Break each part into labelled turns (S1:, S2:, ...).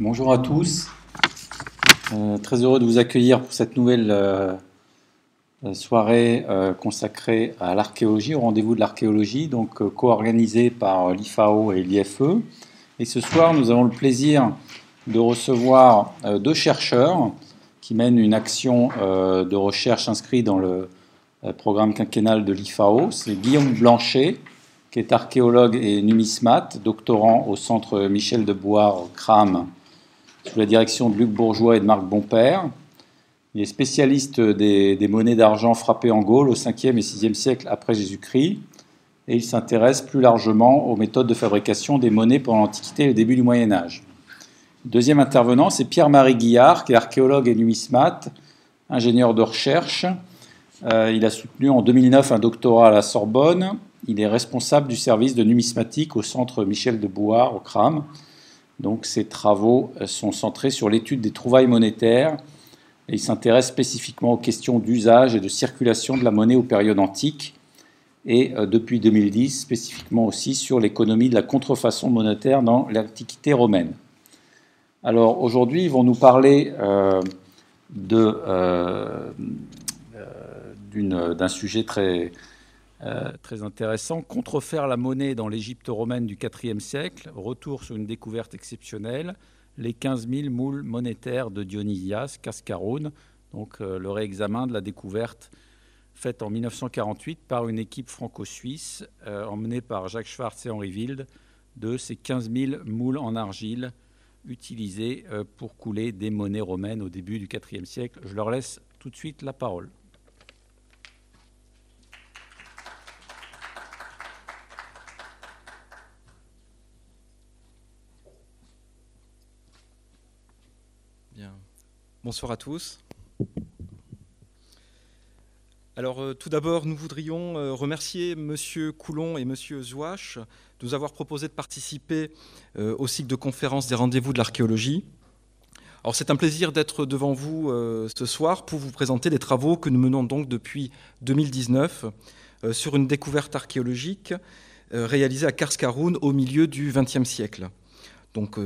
S1: Bonjour à tous. Euh, très heureux de vous accueillir pour cette nouvelle euh, euh, soirée consacrée à l'archéologie, au rendez-vous de l'archéologie, donc co-organisée par l'IFAO et l'IFE. Et ce soir, nous avons le plaisir de recevoir deux chercheurs qui mènent une action de recherche inscrite dans le programme quinquennal de l'IFAO. C'est Guillaume Blanchet, qui est archéologue et numismate, doctorant au centre Michel de Boire-Cram sous la direction de Luc Bourgeois et de Marc Bonpère. Il est spécialiste des, monnaies d'argent frappées en Gaule au 5e et 6e siècle après Jésus-Christ. Et il s'intéresse plus largement aux méthodes de fabrication des monnaies pendant l'Antiquité et le début du Moyen Âge. deuxième intervenant, c'est Pierre-Marie Guillard, qui est archéologue et numismate, ingénieur de recherche. Euh, il a soutenu en 2009 un doctorat à la Sorbonne. Il est responsable du service de numismatique au centre Michel de Bois au CRAM. Donc ses travaux euh, sont centrés sur l'étude des trouvailles monétaires et il s'intéresse spécifiquement aux questions d'usage et de circulation de la monnaie aux périodes antiques et euh, depuis 2010 spécifiquement aussi sur l'économie de la contrefaçon monétaire dans l'Antiquité romaine. Alors aujourd'hui ils vont nous parler euh, d'un sujet très, euh, très intéressant. Contrefaire la monnaie dans l'Égypte romaine du IVe siècle, retour sur une découverte exceptionnelle, les 15 000 moules monétaires de Dionysias Cascarone, donc euh, le réexamen de la découverte faite en 1948 par une équipe franco-suisse euh, emmenée par Jacques Schwartz et Henri Wild de ces 15 000 moules en argile utilisés pour couler des monnaies romaines au début du IVe siècle. Je leur laisse tout de suite la parole.
S2: Bonsoir à tous. Alors euh, tout d'abord, nous voudrions euh, remercier M. Coulon et M. Zouache de nous avoir proposé de participer euh, au cycle de conférences des rendez-vous de l'archéologie. Alors c'est un plaisir d'être devant vous ce soir pour vous présenter les travaux que nous menons donc depuis 2019 sur une découverte archéologique réalisée à Karskaroun au milieu du XXe siècle, donc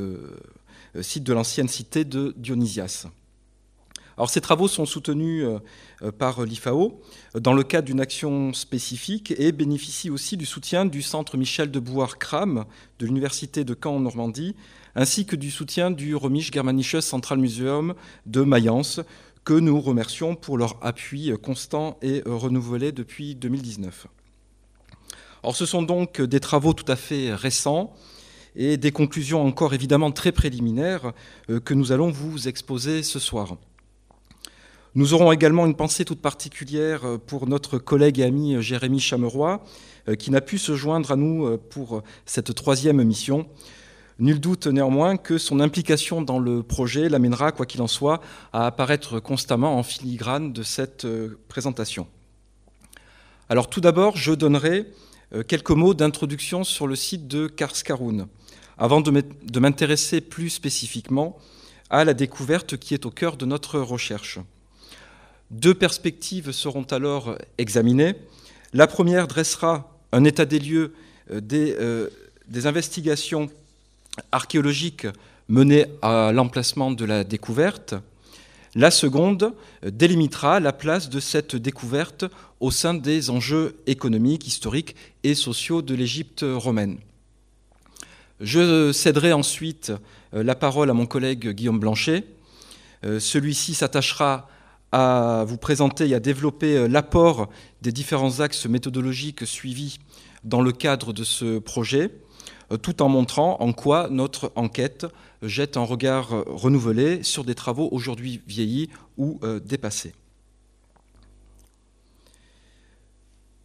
S2: site de l'ancienne cité de Dionysias. Alors ces travaux sont soutenus euh, euh, par l'IFAO dans le cadre d'une action spécifique et bénéficient aussi du soutien du Centre Michel de Bouard-Cram de l'Université de Caen en Normandie, ainsi que du soutien du Romisch Germanisches Central de Mayence, que nous remercions pour leur appui euh, constant et renouvelé depuis 2019. Or, ce sont donc des travaux tout à fait récents et des conclusions encore évidemment très préliminaires que nous allons vous exposer ce soir. Nous aurons également une pensée toute particulière euh, pour notre collègue et ami euh, Jérémy Chameroy, euh, qui n'a pu se joindre à nous pour cette troisième mission. Nul doute néanmoins que son implication dans le projet l'amènera, quoi qu'il en soit, à apparaître constamment en filigrane de cette présentation. Alors tout d'abord, je donnerai quelques mots d'introduction sur le site de Karskaroun, avant de m'intéresser plus spécifiquement à la découverte qui est au cœur de notre recherche. Deux perspectives seront alors examinées. La première dressera un état des lieux euh, des, euh, des investigations archéologiques menées à l'emplacement de la découverte. La seconde délimitera la place de cette découverte au sein des enjeux économiques, historiques et sociaux de l'Égypte romaine. Je céderai ensuite euh, la parole à mon collègue Guillaume Blanchet. Celui-ci s'attachera à vous présenter et à développer euh, l'apport des différents axes méthodologiques suivis dans le cadre de ce projet, euh, tout en montrant en quoi notre enquête jette un regard euh, renouvelé sur des travaux aujourd'hui vieillis ou dépassés.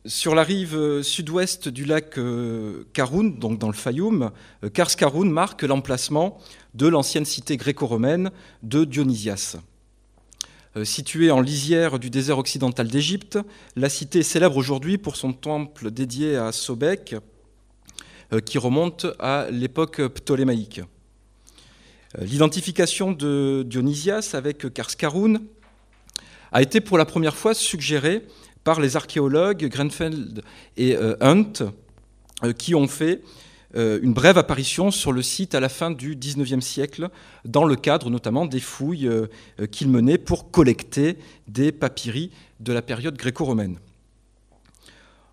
S2: Sur la rive sud-ouest du lac Karoun, donc dans le Fayoum, Kars karoun marque l'emplacement de l'ancienne cité gréco-romaine de Dionysias. Euh, située en lisière du désert occidental d'Égypte, la cité est célèbre aujourd'hui pour son temple dédié à Sobek, euh, qui remonte à l'époque ptolémaïque. Euh, l'identification de Dionysias avec Karskaroun a été pour la première fois suggérée par les archéologues Grenfeld et Hunt, qui ont fait euh, une brève apparition sur le site à la fin du XIXe siècle, dans le cadre notamment des fouilles euh, euh, qu'il menait pour collecter des papyri de la période gréco-romaine.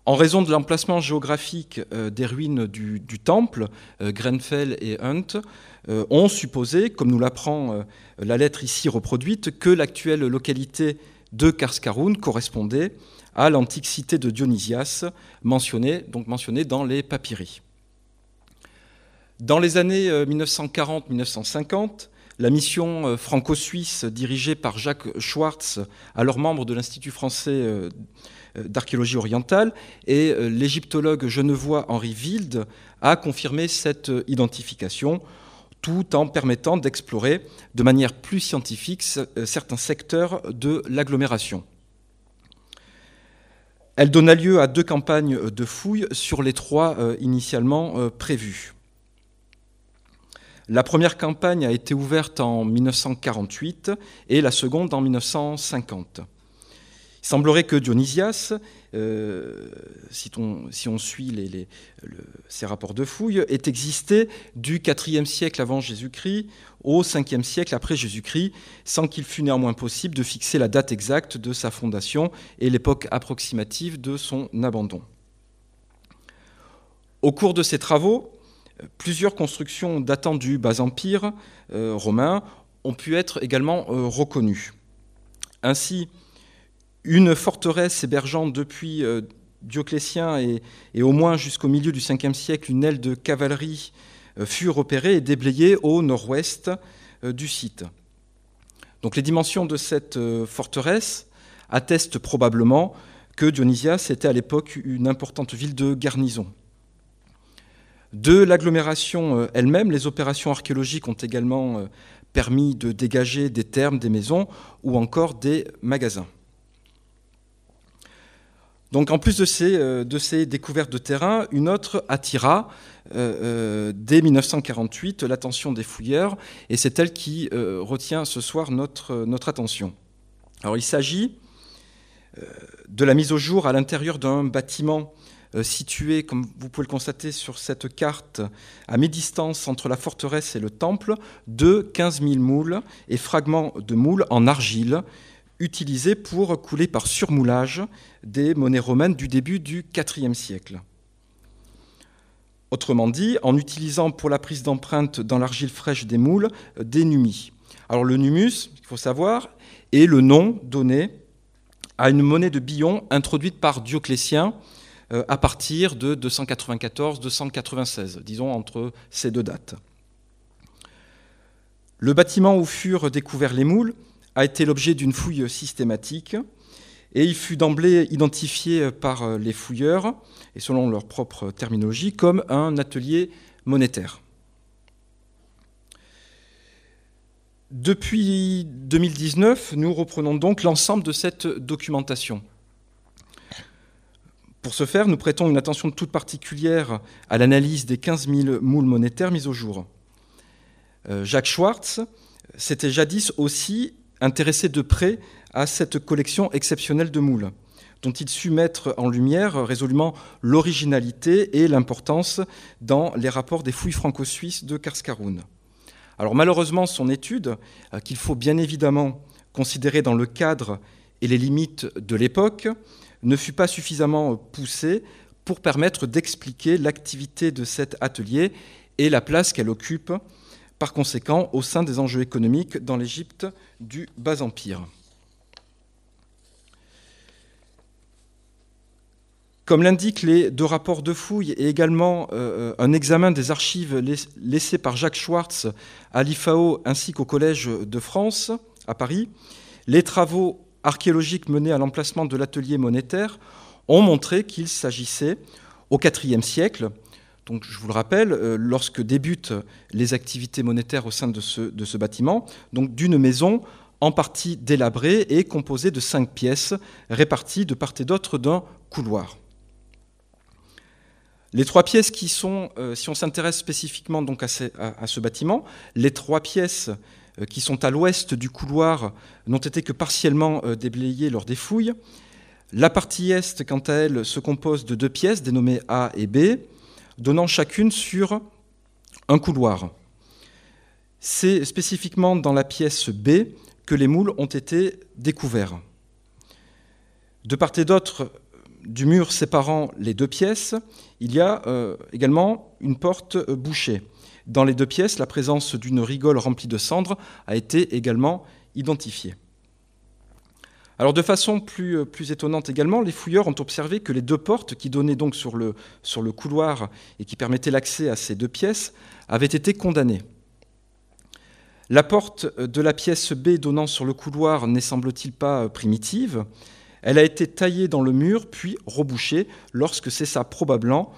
S2: En raison de l'emplacement géographique des ruines du, temple, Grenfell et Hunt ont supposé, comme nous l'apprend la lettre ici reproduite, que l'actuelle localité de Karskaroun correspondait à l'antique cité de Dionysias mentionnée, donc mentionnée dans les papyries. Dans les années 1940-1950, euh, la mission euh, franco-suisse dirigée par Jacques Schwartz, alors membre de l'Institut français euh, d'archéologie orientale, et l'égyptologue genevois Henri Wilde a confirmé cette identification tout en permettant d'explorer de manière plus scientifique certains secteurs de l'agglomération. Elle donna lieu à deux campagnes de fouilles sur les trois initialement prévues. La première campagne a été ouverte en 1948 et la seconde en 1950. Il semblerait que Dionysias, euh, si, on, suit ses rapports de fouilles, ait existé du IVe siècle avant Jésus-Christ au 5 siècle après Jésus-Christ, sans qu'il fût néanmoins possible de fixer la date exacte de sa fondation et l'époque approximative de son abandon. Au cours de ses travaux, Plusieurs constructions datant du bas empire euh, romain ont pu être également euh, reconnues. Ainsi, une forteresse hébergeant depuis euh, Dioclétien et, au moins jusqu'au milieu du 5e siècle une aile de cavalerie fut repérée et déblayée au nord-ouest du site. Donc les dimensions de cette forteresse attestent probablement que Dionysias était à l'époque une importante ville de garnison. De l'agglomération euh, elle-même, les opérations archéologiques ont également euh, permis de dégager des termes des maisons ou encore des magasins. Donc en plus de ces, euh, découvertes de terrain, une autre attira dès 1948 l'attention des fouilleurs et c'est elle qui retient ce soir notre, notre attention. Alors il s'agit de la mise au jour à l'intérieur d'un bâtiment euh, situé, comme vous pouvez le constater sur cette carte, à mi-distance entre la forteresse et le temple, de 15 000 moules et fragments de moules en argile utilisés pour couler par surmoulage des monnaies romaines du début du IVe siècle. Autrement dit, en utilisant pour la prise d'empreinte dans l'argile fraîche des moules euh, des numis. Alors le numus, il faut savoir, est le nom donné à une monnaie de Billon introduite par Dioclétien euh, à partir de 294-296, disons entre ces deux dates. Le bâtiment où furent découverts les moules a été l'objet d'une fouille systématique et il fut d'emblée identifié par euh, les fouilleurs, et selon leur propre terminologie, comme un atelier monétaire. Depuis 2019, nous reprenons donc l'ensemble de cette documentation. Pour ce faire, nous prêtons une attention toute particulière à l'analyse des 15 000 moules monétaires mis au jour. Euh, Jacques Schwartz s'était jadis aussi intéressé de près à cette collection exceptionnelle de moules, dont il sut mettre en lumière résolument l'originalité et l'importance dans les rapports des fouilles franco-suisses de Karskaroun. Alors malheureusement, son étude, euh, qu'il faut bien évidemment considérer dans le cadre et les limites de l'époque, ne fut pas suffisamment euh, poussée pour permettre d'expliquer l'activité de cet atelier et la place qu'elle occupe, par conséquent, au sein des enjeux économiques dans l'Égypte du Bas-Empire. Comme l'indiquent les deux rapports de fouilles et également euh, euh, un examen des archives laissées par Jacques Schwartz à l'IFAO ainsi qu'au Collège de France à Paris, les travaux archéologiques menées à l'emplacement de l'atelier monétaire ont montré qu'il s'agissait, au IVe siècle, donc je vous le rappelle, euh, lorsque débutent les activités monétaires au sein de ce, de ce bâtiment, donc d'une maison en partie délabrée et composée de cinq pièces réparties de part et d'autre d'un couloir. Les trois pièces qui sont, euh, si on s'intéresse spécifiquement donc à, à, ce bâtiment, les trois pièces euh, qui sont à l'ouest du couloir n'ont été que partiellement euh, déblayées lors des fouilles. La partie est, quant à elle, se compose de deux pièces dénommées A et B, donnant chacune sur un couloir. C'est spécifiquement dans la pièce B que les moules ont été découverts. De part et d'autre du mur séparant les deux pièces, il y a euh, également une porte bouchée. Dans les deux pièces, la présence d'une rigole remplie de cendres a été également identifiée. Alors de façon plus, euh, plus, étonnante également, les fouilleurs ont observé que les deux portes qui donnaient donc sur le, sur le couloir et qui permettaient l'accès à ces deux pièces avaient été condamnées. La porte de la pièce B donnant sur le couloir n'est semble-t-il pas euh, primitive. Elle a été taillée dans le mur puis rebouchée lorsque c'est ça, probablement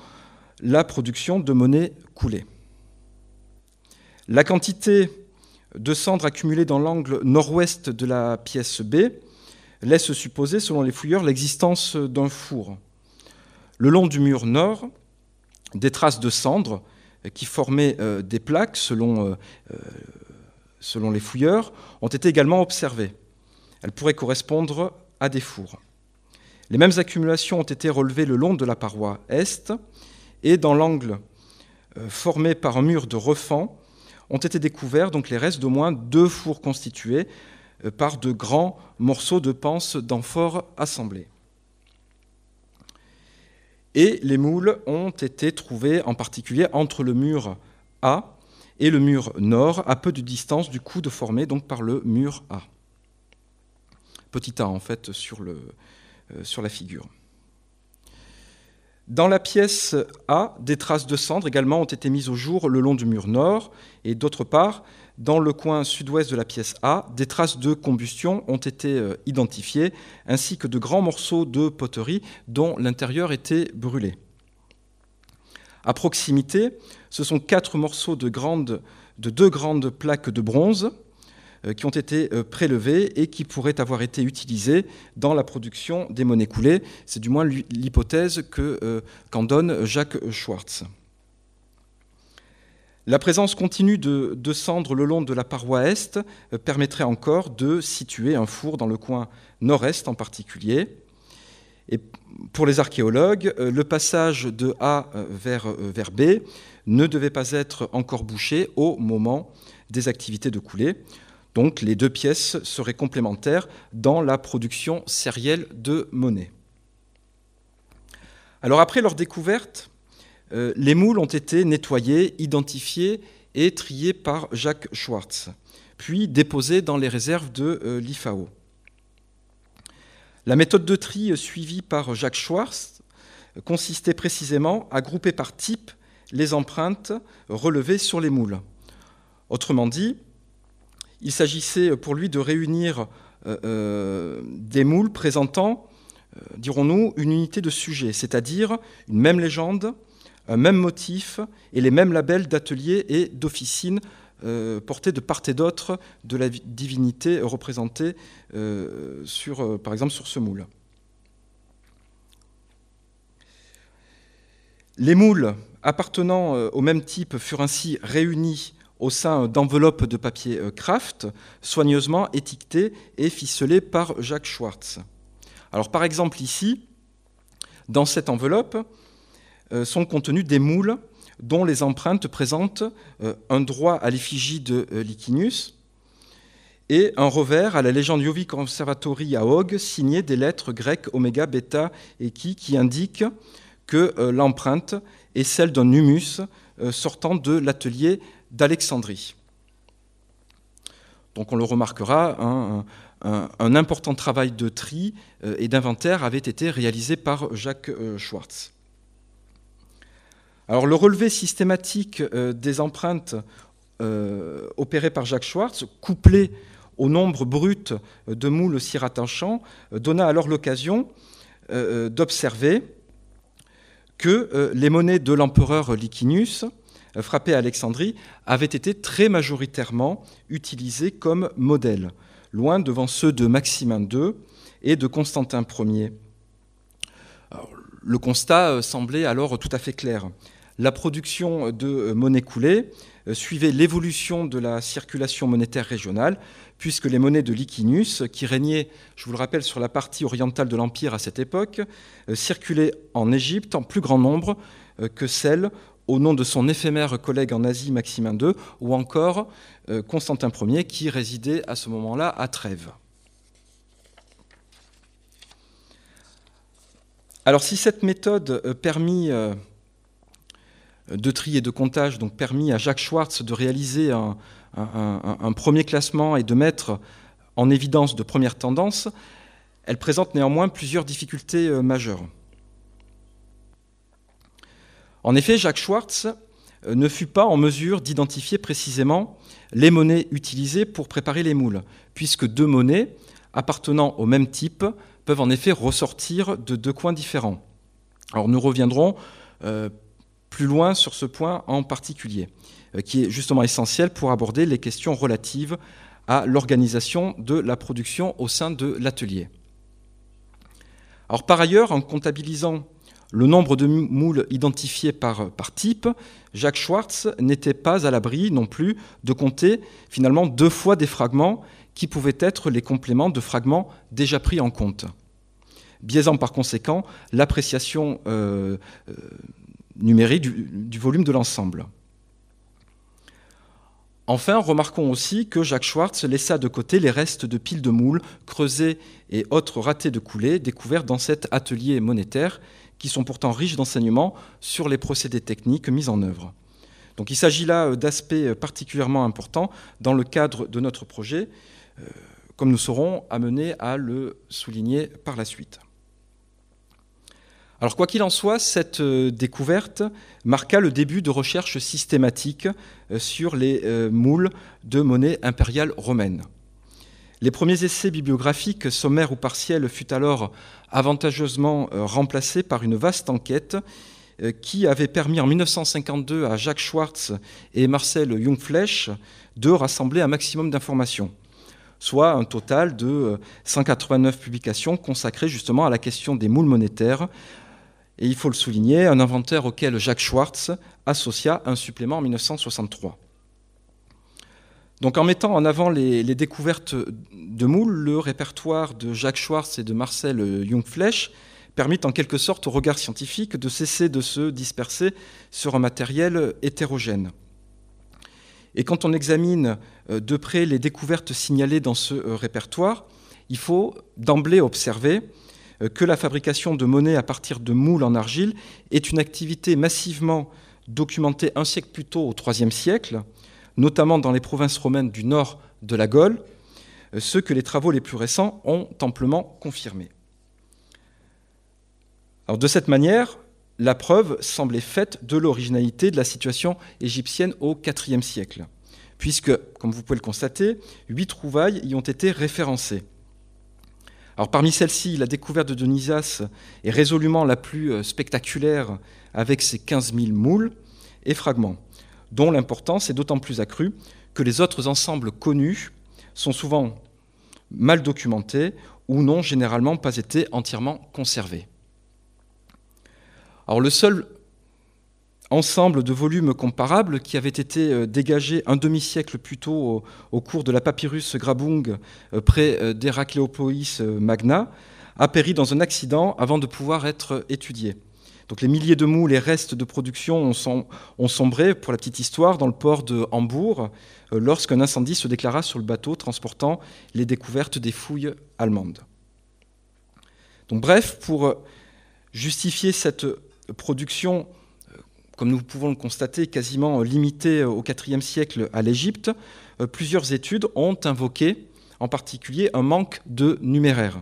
S2: la production de monnaie coulée. La quantité de cendres accumulées dans l'angle nord-ouest de la pièce B laisse supposer, selon les fouilleurs, l'existence d'un four. Le long du mur nord, des traces de cendres qui formaient euh, des plaques, selon, euh, euh, selon les fouilleurs, ont été également observées. Elles pourraient correspondre à des fours. Les mêmes accumulations ont été relevées le long de la paroi est et dans l'angle formé par un mur de refend ont été découverts donc les restes d'au moins deux fours constitués euh, par de grands morceaux de panse d'amphores assemblés. Et les moules ont été trouvés en particulier entre le mur A et le mur nord, à peu de distance du coude formé donc par le mur A. Petit A en fait sur, le, euh, sur la figure. Dans la pièce A, des traces de cendres également ont été mises au jour le long du mur nord, et d'autre part, dans le coin sud-ouest de la pièce A, des traces de combustion ont été euh, identifiées, ainsi que de grands morceaux de poterie dont l'intérieur était brûlé. À proximité, ce sont quatre morceaux de, de deux grandes plaques de bronze euh, qui ont été euh, prélevés et qui pourraient avoir été utilisés dans la production des monnaies coulées. C'est du moins l'hypothèse euh, qu'en donne Jacques Schwartz. La présence continue de, cendres le long de la paroi est permettrait encore de situer un four dans le coin nord-est en particulier. Et pour les archéologues, le passage de A vers B ne devait pas être encore bouché au moment des activités de coulée. Donc les deux pièces seraient complémentaires dans la production sérielle de monnaie. Alors après leur découverte, euh, les moules ont été nettoyés, identifiés et triés par Jacques Schwartz, puis déposés dans les réserves de euh, l'IFAO. La méthode de tri euh, suivie par Jacques Schwartz consistait précisément à grouper par type les empreintes relevées sur les moules. Autrement dit, il s'agissait pour lui de réunir euh, euh, des moules présentant, euh, dirons-nous, une unité de sujet, c'est-à-dire une même légende, un même motif et les mêmes labels d'ateliers et d'officines portés de part et d'autre de la divinité représentée sur, par exemple sur ce moule. Les moules appartenant au même type furent ainsi réunis au sein d'enveloppes de papier euh, Kraft, soigneusement étiquetées et ficelées par Jacques Schwartz. Alors par exemple ici, dans cette enveloppe euh, sont contenus des moules dont les empreintes présentent euh, un droit à l'effigie de Licinius et un revers à la légende Jovi Conservatory à Hogue signé des lettres grecques oméga, bêta et qui, qui indiquent que l'empreinte est celle d'un humus sortant de l'atelier d'Alexandrie. Donc on le remarquera, hein, un, important travail de tri euh, et d'inventaire avait été réalisé par Jacques euh, Schwartz. Alors le relevé systématique euh, des empreintes opérées par Jacques Schwartz, couplé au nombre brut de moules si rattachant, donna alors l'occasion d'observer que les monnaies de l'empereur Licinus frappé à Alexandrie avait été très majoritairement utilisé comme modèle, loin devant ceux de Maximin II et de Constantin Ier. Le constat euh, semblait alors tout à fait clair. La production de euh, monnaie coulée euh, suivait l'évolution de la circulation monétaire régionale, puisque les monnaies de l'Iquinus, qui régnaient, je vous le rappelle, sur la partie orientale de l'Empire à cette époque, circulaient en Égypte en plus grand nombre que celles au nom de son éphémère collègue en Asie, Maximin II, ou encore euh, Constantin Ier, qui résidait à ce moment-là à Trèves. Alors si cette méthode euh, euh, de tri et de comptage, donc permis à Jacques Schwartz de réaliser un premier classement et de mettre en évidence de premières tendances, elle présente néanmoins plusieurs difficultés majeures. En effet, Jacques Schwartz euh, ne fut pas en mesure d'identifier précisément les monnaies utilisées pour préparer les moules, puisque deux monnaies appartenant au même type peuvent en effet ressortir de deux coins différents. Alors nous reviendrons euh, plus loin sur ce point en particulier, euh, qui est justement essentiel pour aborder les questions relatives à l'organisation de la production au sein de l'atelier. Alors par ailleurs, en comptabilisant le nombre de moules identifiés par, type, Jacques Schwartz n'était pas à l'abri non plus de compter finalement deux fois des fragments qui pouvaient être les compléments de fragments déjà pris en compte, biaisant par conséquent l'appréciation euh, euh, numérique du, du volume de l'ensemble. Enfin, remarquons aussi que Jacques Schwartz laissa de côté les restes de piles de moules creusées et autres ratés de coulées découverts dans cet atelier monétaire qui sont pourtant riches d'enseignements sur les procédés techniques mis en œuvre. Donc il s'agit là euh, d'aspects euh, particulièrement importants dans le cadre de notre projet, euh, comme nous serons amenés à le souligner par la suite. Alors quoi qu'il en soit, cette découverte marqua le début de recherches systématiques sur les moules de monnaie impériale romaine. Les premiers essais bibliographiques, sommaires ou partiels, furent alors avantageusement euh, remplacés par une vaste enquête euh, qui avait permis en 1952 à Jacques Schwartz et Marcel Jungfleisch de rassembler un maximum d'informations, soit un total de 189 euh, publications consacrées justement à la question des moules monétaires. Et il faut le souligner, un inventaire auquel Jacques Schwartz associa un supplément en 1963. Donc en mettant en avant les, découvertes de moules, le répertoire de Jacques Schwartz et de Marcel Jungfleisch permet en quelque sorte au regard scientifique de cesser de se disperser sur un matériel hétérogène. Et quand on examine euh, de près les découvertes signalées dans ce euh, répertoire, il faut d'emblée observer euh, que la fabrication de monnaies à partir de moules en argile est une activité massivement documentée un siècle plus tôt au IIIe siècle, notamment dans les provinces romaines du nord de la Gaule, euh, ce que les travaux les plus récents ont amplement confirmé. Alors, de cette manière, la preuve semblait faite de l'originalité de la situation égyptienne au IVe siècle, puisque, comme vous pouvez le constater, huit trouvailles y ont été référencées. Alors, parmi celles-ci, la découverte de Denisas est résolument la plus euh, spectaculaire avec ses 15 000 moules et fragments dont l'importance est d'autant plus accrue que les autres ensembles connus sont souvent mal documentés ou n'ont généralement pas été entièrement conservés. Alors le seul ensemble de volumes comparables qui avait été euh, dégagé un demi-siècle plus tôt au, cours de la papyrus Grabung euh, près euh, d'Héracléopolis Magna, a péri dans un accident avant de pouvoir être étudié. Donc les milliers de moules et restes de production ont, sombré, pour la petite histoire, dans le port de Hambourg euh, lorsqu'un incendie se déclara sur le bateau transportant les découvertes des fouilles allemandes. Donc bref, pour euh, justifier cette euh, production, comme nous pouvons le constater, quasiment limitée au IVe siècle à l'Égypte, plusieurs études ont invoqué en particulier un manque de numéraire,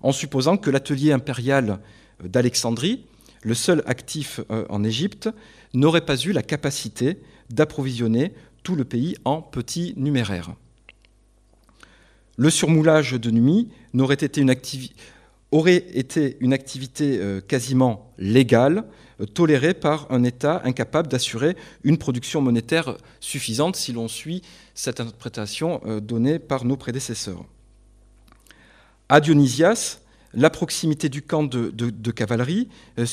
S2: en supposant que l'atelier impérial d'Alexandrie le seul actif euh, en Égypte, n'aurait pas eu la capacité d'approvisionner tout le pays en petits numéraires. Le surmoulage de nuit aurait été une activité euh, quasiment légale, euh, tolérée par un État incapable d'assurer une production monétaire suffisante si l'on suit cette interprétation donnée par nos prédécesseurs. À Dionysias, la proximité du camp de, cavalerie euh,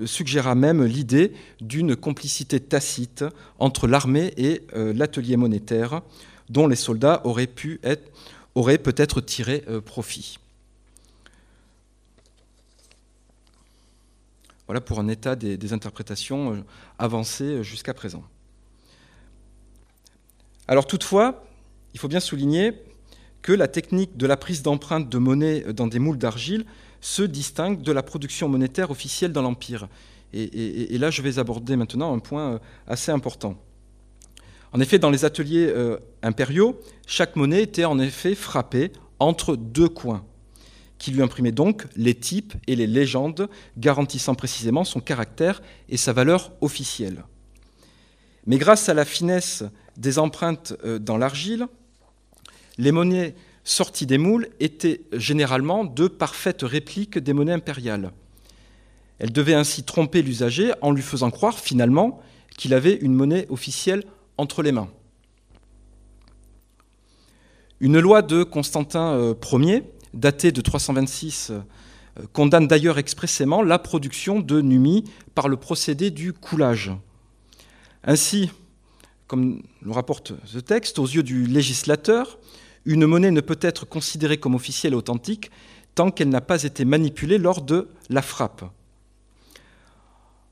S2: euh, suggéra même l'idée d'une complicité tacite entre l'armée et euh, l'atelier monétaire dont les soldats auraient pu être, auraient peut-être tiré profit. Voilà pour un état des, des interprétations avancées jusqu'à présent. Alors toutefois, il faut bien souligner que la technique de la prise d'empreintes de monnaie dans des moules d'argile se distingue de la production monétaire officielle dans l'Empire. Et, là, je vais aborder maintenant un point euh, assez important. En effet, dans les ateliers euh, impériaux, chaque monnaie était en effet frappée entre deux coins, qui lui imprimaient donc les types et les légendes, garantissant précisément son caractère et sa valeur officielle. Mais grâce à la finesse des empreintes euh, dans l'argile, les monnaies sorties des moules étaient généralement de parfaites répliques des monnaies impériales. Elles devaient ainsi tromper l'usager en lui faisant croire finalement qu'il avait une monnaie officielle entre les mains. Une loi de Constantin euh, Ier, datée de 326, euh, condamne d'ailleurs expressément la production de numis par le procédé du coulage. Ainsi, comme le rapporte ce texte, aux yeux du législateur, une monnaie ne peut être considérée comme officielle et authentique tant qu'elle n'a pas été manipulée lors de la frappe.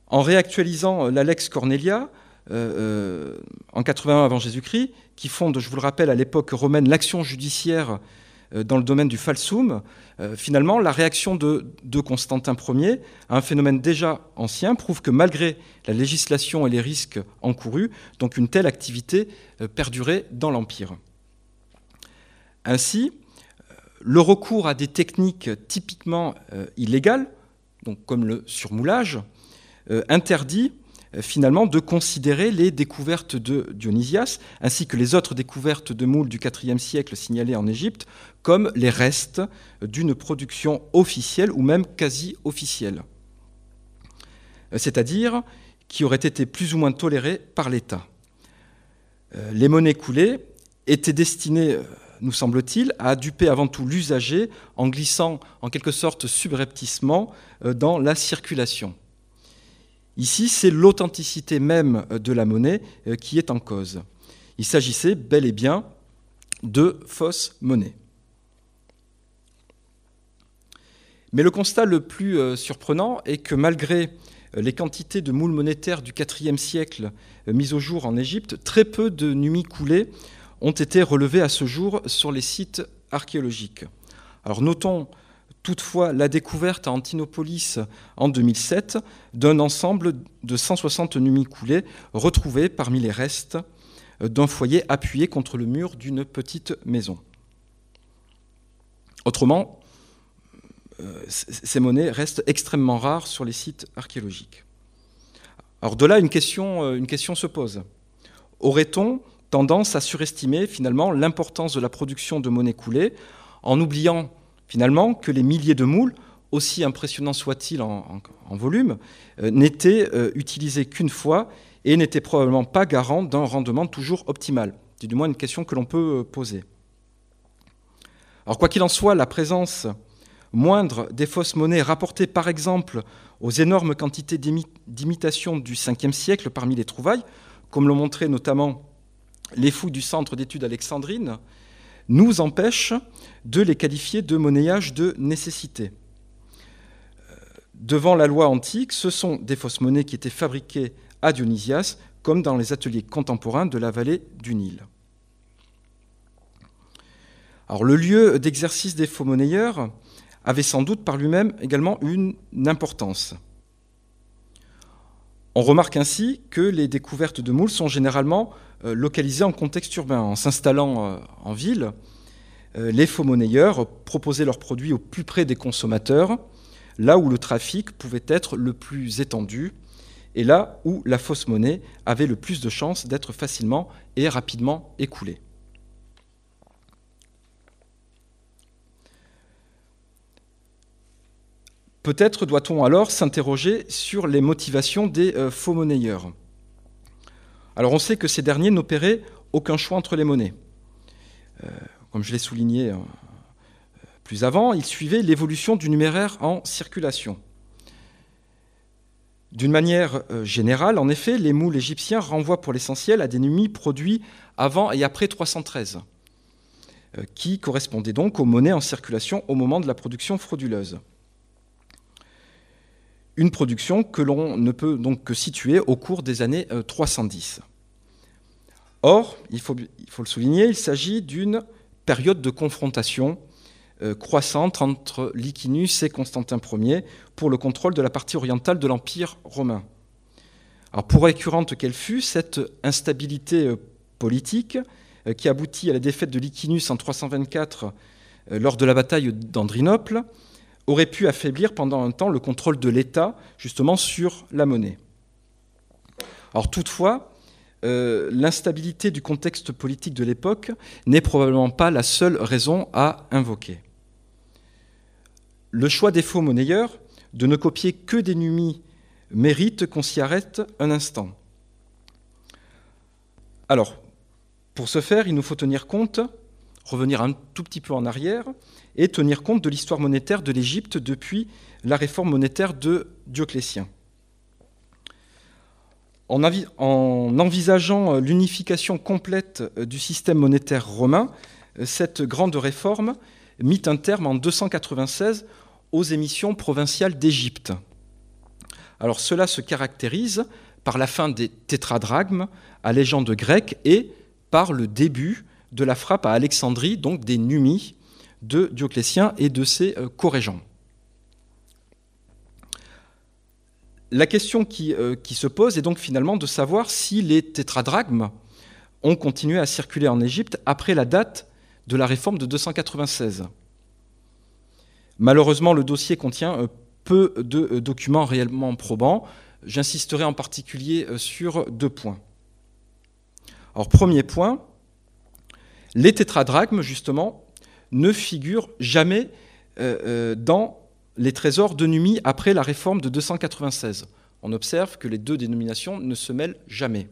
S2: En réactualisant euh, l'Alex Cornelia, euh, euh, en 81 avant Jésus-Christ, qui fonde, je vous le rappelle, à l'époque romaine, l'action judiciaire dans le domaine du falsum, finalement, la réaction de, Constantin Ier à un phénomène déjà ancien prouve que malgré la législation et les risques encourus, donc une telle activité perdurait dans l'Empire. Ainsi, euh, le recours à des techniques typiquement euh, illégales, donc comme le surmoulage, euh, interdit finalement de considérer les découvertes de Dionysias, ainsi que les autres découvertes de moules du IVe siècle signalées en Égypte, comme les restes d'une production officielle ou même quasi officielle, c'est-à-dire qui aurait été plus ou moins tolérée par l'État. Les monnaies coulées étaient destinées nous semble-t-il, à duper avant tout l'usager en glissant en quelque sorte subrepticement euh, dans la circulation. Ici, c'est l'authenticité même euh, de la monnaie euh, qui est en cause. Il s'agissait bel et bien de fausses monnaies. Mais le constat le plus surprenant est que malgré les quantités de moules monétaires du IVe siècle mises au jour en Égypte, très peu de nuits coulées ont été relevés à ce jour sur les sites archéologiques. Alors notons toutefois la découverte à Antinopolis en 2007 d'un ensemble de 160 coulés retrouvés parmi les restes d'un foyer appuyé contre le mur d'une petite maison. Autrement, euh, ces monnaies restent extrêmement rares sur les sites archéologiques. Alors de là, une question, euh, une question se pose. Aurait-on tendance à surestimer finalement l'importance de la production de monnaie coulée en oubliant finalement que les milliers de moules, aussi impressionnants soient-ils en, volume, euh, n'étaient euh, utilisés qu'une fois et n'étaient probablement pas garants d'un rendement toujours optimal. C'est du moins une question que l'on peut euh, poser. Alors quoi qu'il en soit, la présence moindre des fausses monnaies rapportées par exemple aux énormes quantités d'imitations du 5e siècle parmi les trouvailles, comme l'ont montré notamment les fouilles du centre d'études alexandrines nous empêchent de les qualifier de monnayage de nécessité. Euh, devant la loi antique, ce sont des fausses monnaies qui étaient fabriquées à Dionysias, comme dans les ateliers contemporains de la vallée du Nil. Alors, le lieu d'exercice des faux monnayeurs avait sans doute par lui-même également une importance. On remarque ainsi que les découvertes de moules sont généralement euh, localisées en contexte urbain. En s'installant euh, en ville, euh, les faux monnayeurs proposaient leurs produits au plus près des consommateurs, là où le trafic pouvait être le plus étendu et là où la fausse monnaie avait le plus de chances d'être facilement et rapidement écoulée. Peut-être doit-on alors s'interroger sur les motivations des euh, faux monnayeurs. Alors on sait que ces derniers n'opéraient aucun choix entre les monnaies. Euh, comme je l'ai souligné euh, plus avant, ils suivaient l'évolution du numéraire en circulation. D'une manière générale, en effet, les moules égyptiens renvoient pour l'essentiel à des numis produits avant et après 313, qui correspondaient donc aux monnaies en circulation au moment de la production frauduleuse. Une production que l'on ne peut donc que situer au cours des années 310. Euh, Or, il faut, le souligner, il s'agit d'une période de confrontation euh, croissante entre Licinus et Constantin Ier pour le contrôle de la partie orientale de l'Empire romain. Alors pour récurrente qu'elle fût, cette instabilité euh, politique qui aboutit à la défaite de Licinus en 324 lors de la bataille d'Andrinople, aurait pu affaiblir pendant un temps le contrôle de l'État justement sur la monnaie. Alors toutefois, euh, l'instabilité du contexte politique de l'époque n'est probablement pas la seule raison à invoquer. Le choix des faux monnayeurs de ne copier que des numis mérite qu'on s'y arrête un instant. Alors, pour ce faire, il nous faut tenir compte revenir un tout petit peu en arrière et tenir compte de l'histoire monétaire de l'Égypte depuis la réforme monétaire de Dioclétien. En, envisageant euh, l'unification complète euh, du système monétaire romain, euh, cette grande réforme mit un terme en 296 aux émissions provinciales d'Égypte. Alors cela se caractérise par la fin des tétradragmes, à légende grecque, et par le début de la frappe à Alexandrie, donc des Numies de Dioclétien et de ses euh, corégents. La question euh, qui, se pose est donc finalement de savoir si les tétradragmes ont continué à circuler en Égypte après la date de la réforme de 296. Malheureusement, le dossier contient euh, peu de documents réellement probants. J'insisterai en particulier sur deux points. Alors, premier point, les tétradrachmes, justement, ne figurent jamais euh, euh, dans les trésors de Numi après la réforme de 296. On observe que les deux dénominations ne se mêlent jamais.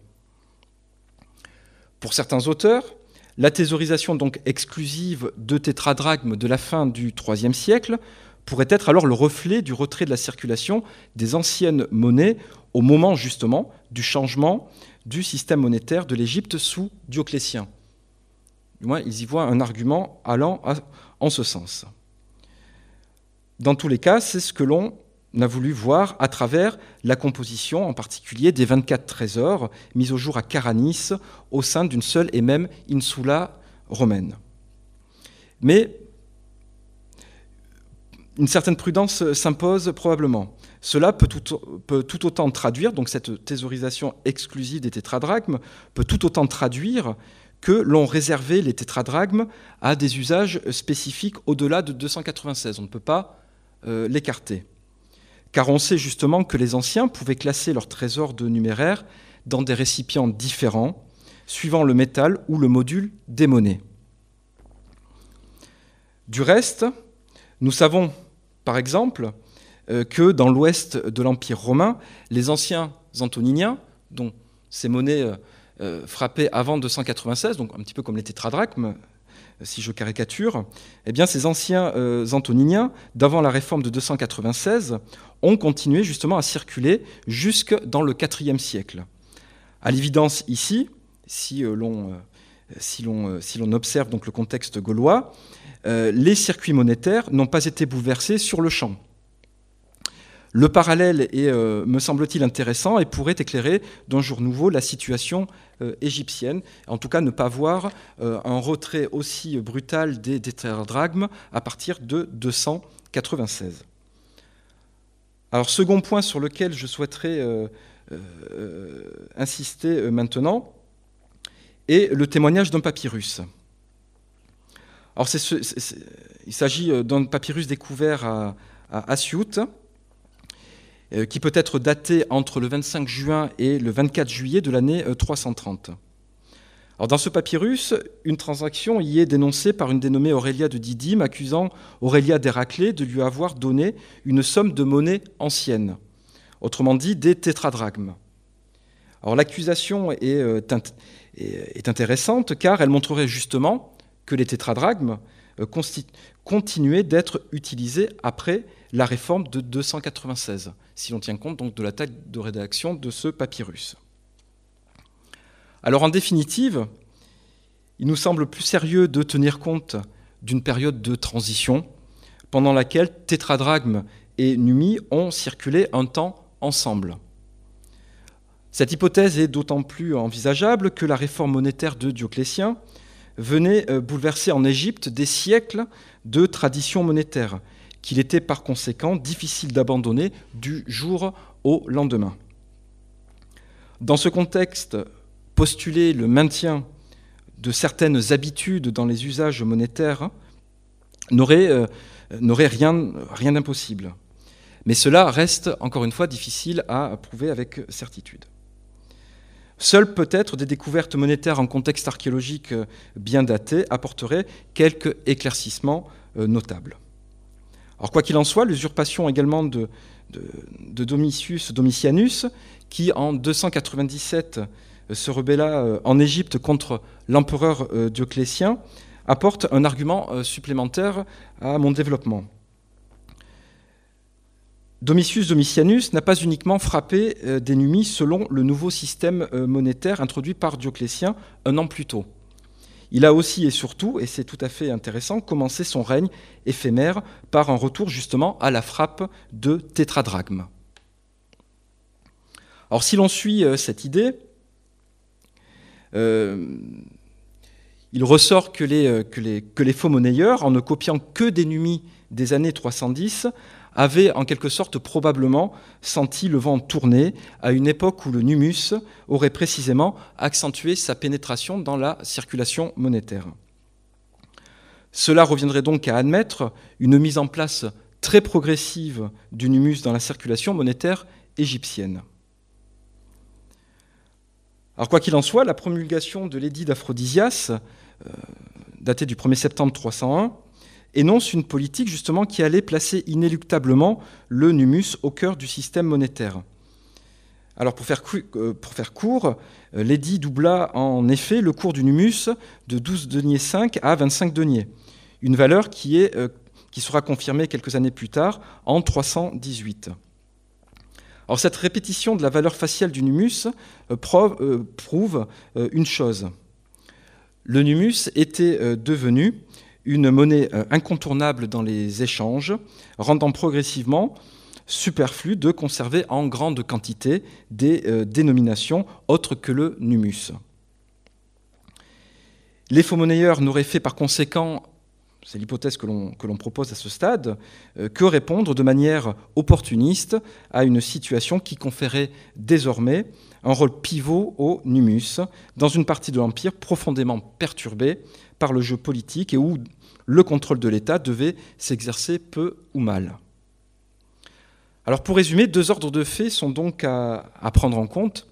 S2: Pour certains auteurs, la thésaurisation donc exclusive de tétradrachmes de la fin du IIIe siècle pourrait être alors le reflet du retrait de la circulation des anciennes monnaies au moment justement du changement du système monétaire de l'Égypte sous Dioclétien. Du moins, ils y voient un argument allant en ce sens. Dans tous les cas, c'est ce que l'on a voulu voir à travers la composition, en particulier des 24 trésors mis au jour à Caranis au sein d'une seule et même insula romaine. Mais une certaine prudence s'impose probablement. Cela peut tout, peut tout, autant traduire, donc cette thésaurisation exclusive des tétradrachmes peut tout autant traduire que l'on réservait les tétradragmes à des usages spécifiques au-delà de 296. On ne peut pas euh, l'écarter. Car on sait justement que les anciens pouvaient classer leurs trésors de numéraire dans des récipients différents, suivant le métal ou le module des monnaies. Du reste, nous savons, par exemple, euh, que dans l'ouest de l'Empire romain, les anciens antoniniens, dont ces monnaies euh, euh, frappés avant 296, donc un petit peu comme les tétradrachmes, euh, si je caricature, eh bien ces anciens euh, antoniniens d'avant la réforme de 296 ont continué justement à circuler jusque dans le IVe siècle. À l'évidence ici, si l'on observe donc le contexte gaulois, les circuits monétaires n'ont pas été bouleversés sur le champ. Le parallèle est, euh, me semble-t-il, intéressant et pourrait éclairer d'un jour nouveau la situation euh, égyptienne. En tout cas, ne pas voir euh, un retrait aussi brutal des déterdragmes à partir de 296. Alors, second point sur lequel je souhaiterais insister maintenant est le témoignage d'un papyrus. Alors, il s'agit d'un papyrus découvert à, à euh, qui peut être daté entre le 25 juin et le 24 juillet de l'année 330. Euh, Alors dans ce papyrus, une transaction y est dénoncée par une dénommée Aurélia de Didyme, accusant Aurélia d'Héraclée de lui avoir donné une somme de monnaie ancienne, autrement dit des tétradrachmes. Alors l'accusation euh, est, est, intéressante car elle montrerait justement que les tétradrachmes, euh, continuer d'être utilisé après la réforme de 296, si l'on tient compte donc de la taille de rédaction de ce papyrus. Alors en définitive, il nous semble plus sérieux de tenir compte d'une période de transition pendant laquelle Tétradragme et Numi ont circulé un temps ensemble. Cette hypothèse est d'autant plus envisageable que la réforme monétaire de Dioclétien venait euh, bouleverser en Égypte des siècles de traditions monétaires, qu'il était par conséquent difficile d'abandonner du jour au lendemain. Dans ce contexte, postuler le maintien de certaines habitudes dans les usages monétaires n'aurait euh, rien d'impossible. Mais cela reste encore une fois difficile à prouver avec certitude. Seules peut-être des découvertes monétaires en contexte archéologique euh, bien daté apporteraient quelques éclaircissements euh, notables. Alors quoi qu'il en soit, l'usurpation également de, de, Domitius Domitianus, qui en 297 euh, se rebella en Égypte contre l'empereur Dioclétien, apporte un argument supplémentaire à mon développement. Domitius Domitianus n'a pas uniquement frappé euh, des numis selon le nouveau système euh, monétaire introduit par Dioclétien un an plus tôt. Il a aussi et surtout, et c'est tout à fait intéressant, commencé son règne éphémère par un retour justement à la frappe de tétradragme. Alors si l'on suit euh, cette idée, il ressort que les, que les faux monnayeurs, en ne copiant que des Numies des années 310, avait en quelque sorte probablement senti le vent tourner à une époque où le numus aurait précisément accentué sa pénétration dans la circulation monétaire. Cela reviendrait donc à admettre une mise en place très progressive du numus dans la circulation monétaire égyptienne. Alors quoi qu'il en soit, la promulgation de l'édit d'Aphrodisias, daté euh, datée du 1er septembre 301, énonce une politique justement qui allait placer inéluctablement le numus au cœur du système monétaire. Alors pour faire, euh, pour faire court, euh, l'édit doubla en effet le cours du numus de 12 deniers 5 à 25 deniers, une valeur qui, est, euh, qui sera confirmée quelques années plus tard en 318. Alors cette répétition de la valeur faciale du numus prouve une chose. Le numus était devenu une monnaie euh, incontournable dans les échanges, rendant progressivement superflu de conserver en grande quantité des euh, dénominations autres que le numus. Les faux monnayeurs n'auraient fait par conséquent, c'est l'hypothèse que l'on propose à ce stade, euh, que répondre de manière opportuniste à une situation qui conférait désormais un rôle pivot au numus dans une partie de l'Empire profondément perturbée par le jeu politique et où le contrôle de l'État devait s'exercer peu ou mal. Alors pour résumer, deux ordres de faits sont donc à, prendre en compte.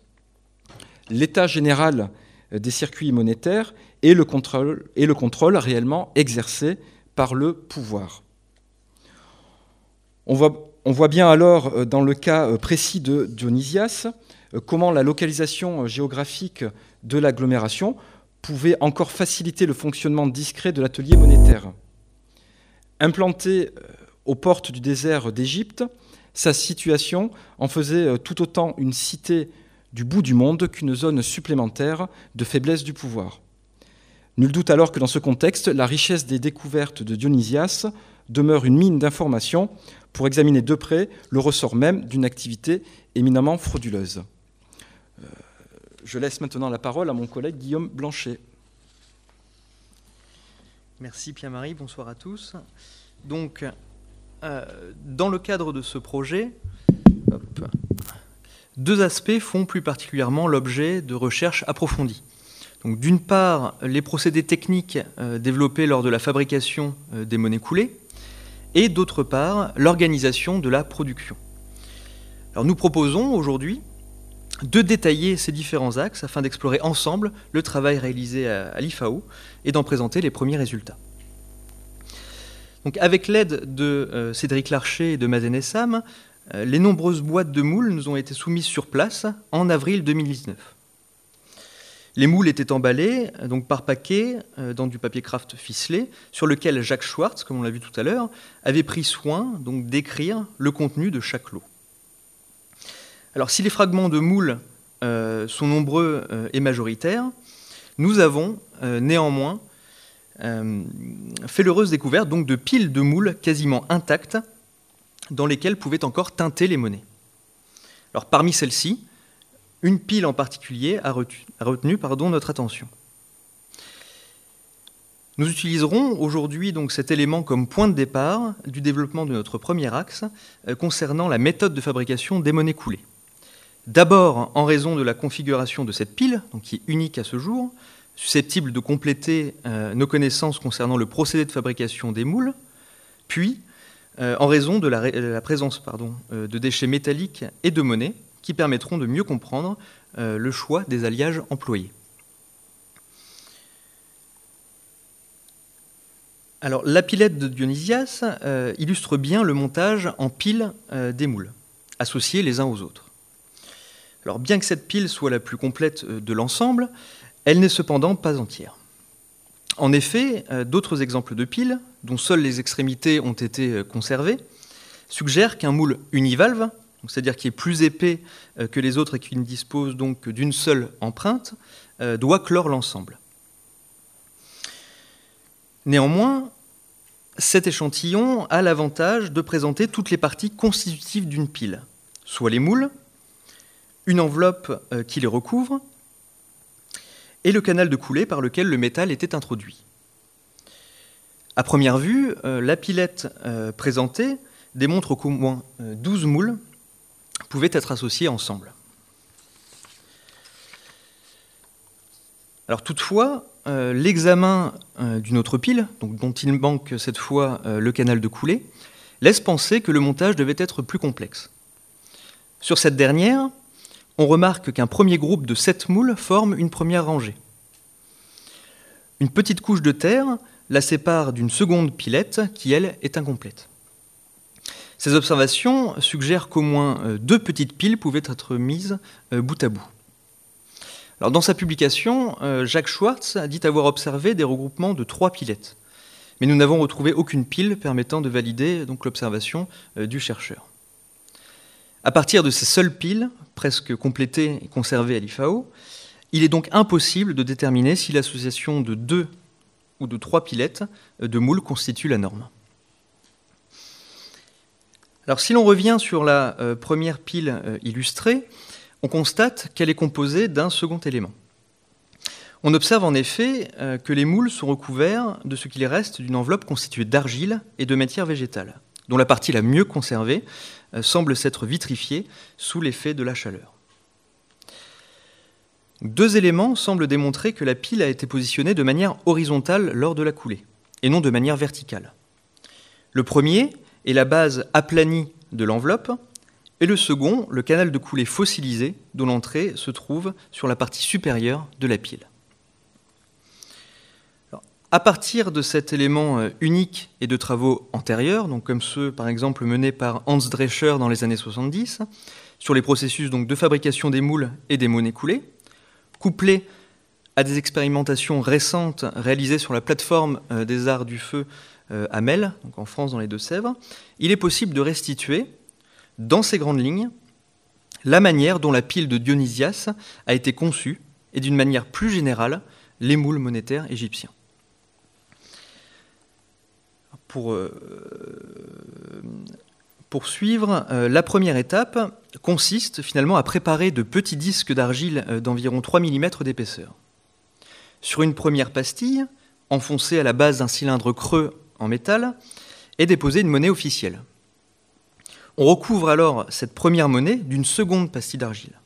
S2: L'état général des circuits monétaires et le, contrôle, et le contrôle réellement exercé par le pouvoir. on voit bien alors euh, dans le cas euh, précis de Dionysias euh, comment la localisation géographique de l'agglomération pouvait encore faciliter le fonctionnement discret de l'atelier monétaire. Implanté euh, aux portes du désert d'Égypte, sa situation en faisait euh, tout autant une cité du bout du monde qu'une zone supplémentaire de faiblesse du pouvoir. Nul doute alors que dans ce contexte, la richesse des découvertes de Dionysias demeure une mine d'informations pour examiner de près le ressort même d'une activité éminemment frauduleuse. Je laisse maintenant la parole à mon collègue Guillaume Blanchet.
S3: Merci Pierre-Marie, bonsoir à tous. Donc, euh, dans le cadre de ce projet, deux aspects font plus particulièrement l'objet de recherches approfondies. Donc, d'une part, les procédés techniques euh, développés lors de la fabrication euh, des monnaies coulées, et d'autre part, l'organisation de la production. Alors, nous proposons aujourd'hui de détailler ces différents axes afin d'explorer ensemble le travail réalisé à, l'IFAO et d'en présenter les premiers résultats. Donc, avec l'aide de euh, Cédric Larcher et de Mazen Essam, euh, les nombreuses boîtes de moules nous ont été soumises sur place en avril 2019. Les moules étaient emballés euh, donc par paquet dans du papier craft ficelé, sur lequel Jacques Schwartz, comme on l'a vu tout à l'heure, avait pris soin donc d'écrire le contenu de chaque lot. Alors si les fragments de moules euh, sont nombreux euh, et majoritaires, nous avons euh, néanmoins fait l'heureuse découverte donc, de piles de moules quasiment intactes dans lesquelles pouvaient encore teinter les monnaies. Alors parmi celles-ci, une pile en particulier a retenu, pardon, notre attention. Nous utiliserons aujourd'hui donc cet élément comme point de départ du développement de notre premier axe concernant la méthode de fabrication des monnaies coulées. D'abord en raison de la configuration de cette pile, donc qui est unique à ce jour, susceptible de compléter euh, nos connaissances concernant le procédé de fabrication des moules, puis euh, en raison de la, présence euh, de déchets métalliques et de monnaies qui permettront de mieux comprendre le choix des alliages employés. Alors, la pilette de Dionysias illustre bien le montage en pile des moules, associés les uns aux autres. Alors bien que cette pile soit la plus complète euh, de l'ensemble, elle n'est cependant pas entière. En effet, euh, d'autres exemples de piles, dont seules les extrémités ont été euh, conservées, suggèrent qu'un moule univalve, c'est-à-dire qui est plus épais que les autres et qui ne dispose donc d'une seule empreinte, doit clore l'ensemble. Néanmoins, cet échantillon a l'avantage de présenter toutes les parties constitutives d'une pile, soit les moules, une enveloppe euh, qui les recouvre et le canal de coulée par lequel le métal était introduit. À première vue, euh, la pilette euh, présentée démontre qu'au moins 12 moules pouvaient être associés ensemble. Alors toutefois, l'examen d'une autre pile, dont il manque cette fois le canal de coulée, laisse penser que le montage devait être plus complexe. Sur cette dernière, on remarque qu'un premier groupe de sept moules forme une première rangée. Une petite couche de terre la sépare d'une seconde pilette qui, elle, est incomplète. Ces observations suggèrent qu'au moins euh, deux petites piles pouvaient être mises euh, bout à bout. Alors, dans sa publication, euh, Jacques Schwartz a dit avoir observé des regroupements de trois pilettes, mais nous n'avons retrouvé aucune pile permettant de valider l'observation du chercheur. À partir de ces seules piles presque complétée et conservée à l'IFAO, il est donc impossible de déterminer si l'association de deux ou de trois pilettes de moules constitue la norme. Alors si l'on revient sur la euh, première pile euh, illustrée, on constate qu'elle est composée d'un second élément. On observe en effet euh, que les moules sont recouverts de ce qu'il reste d'une enveloppe constituée d'argile et de matière végétale, dont la partie la mieux conservée euh, semble s'être vitrifié sous l'effet de la chaleur. Deux éléments semblent démontrer que la pile a été positionnée de manière horizontale lors de la coulée, et non de manière verticale. Le premier est la base aplanie de l'enveloppe, et le second, le canal de coulée fossilisé, dont l'entrée se trouve sur la partie supérieure de la pile. À partir de cet élément euh, unique et de travaux antérieurs, donc comme ceux par exemple menés par Hans Drescher dans les années 70, sur les processus de fabrication des moules et des monnaies coulées, couplés à des expérimentations récentes réalisées sur la plateforme euh, des arts du feu euh, à Mel, donc en France dans les Deux-Sèvres, il est possible de restituer, dans ces grandes lignes, la manière dont la pile de Dionysias a été conçue et d'une manière plus générale les moules monétaires égyptiens pour euh, poursuivre, euh, la première étape consiste finalement à préparer de petits disques d'argile euh, d'environ 3 mm d'épaisseur. Sur une première pastille, enfoncée à la base d'un cylindre creux en métal, est déposée une monnaie officielle. On recouvre alors cette première monnaie d'une seconde pastille d'argile.